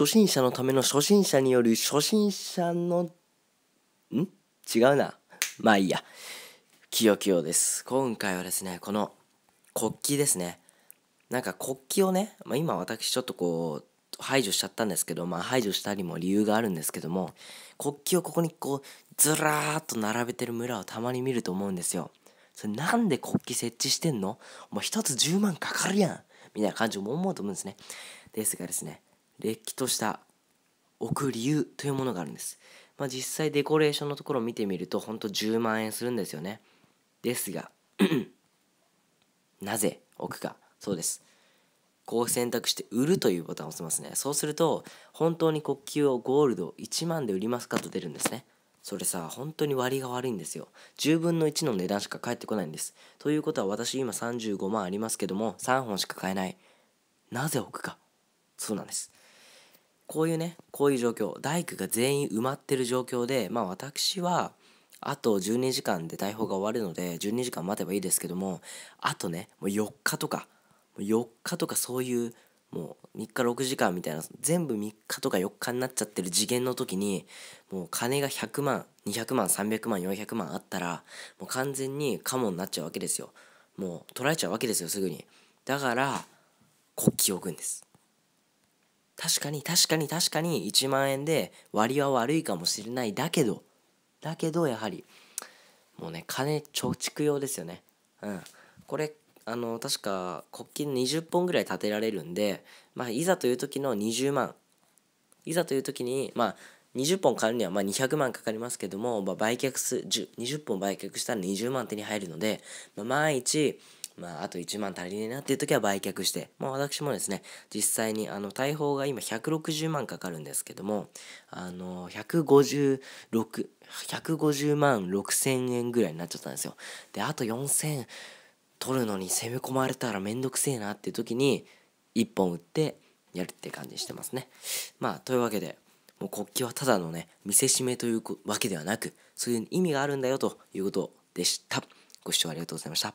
初心者のための初心者による初心者の、ん違うな。まあいいや。きよきよです。今回はですね、この国旗ですね。なんか国旗をね、まあ、今私ちょっとこう、排除しちゃったんですけど、まあ、排除したりも理由があるんですけども国旗をここにこうずらーっと並べてる村をたまに見ると思うんですよ。それなんで国旗設置してんのもう1つ10万かかるやんみたいな感じを思うと思うんですね。ですがですねれっきとした置く理由というものがあるんです、まあ、実際デコレーションのところを見てみるとほんと10万円するんですよねですが なぜ置くかそうですこう選択して売るというボタンを押せますねそうすると本当に国旗をゴールド1万で売りますかと出るんですねそれさ本当に割が悪いんですよ10分の1の値段しか返ってこないんですということは私今35万ありますけども3本しか買えないなぜ置くかそうなんですこういうねこういう状況大工が全員埋まってる状況でまあ私はあと12時間で逮捕が終わるので12時間待てばいいですけどもあとねもう4日とか4日とかそういうもう3日6時間みたいな全部3日とか4日になっちゃってる次元の時にもう金が100万200万300万400万あったらもう完全にカモになっちゃうわけですよもう取られちゃうわけですよすぐにだから国旗を置くんです確かに確かに確かに1万円で割は悪いかもしれないだけどだけどやはりもうね金貯蓄用ですよねうんこれあの確か国金20本ぐらい建てられるんで、まあ、いざという時の20万いざという時に、まあ、20本買うにはま200万かかりますけども、まあ、売却す20本売却したら20万手に入るので、まあ、毎まあ、あと1万足りねえなっていう時は売却して、もう私もですね、実際に、あの、大砲が今160万かかるんですけども、あの、156、150万6000円ぐらいになっちゃったんですよ。で、あと4000取るのに攻め込まれたらめんどくせえなっていう時に、1本打ってやるって感じしてますね。まあ、というわけで、もう国旗はただのね、見せしめというわけではなく、そういう意味があるんだよということでした。ご視聴ありがとうございました。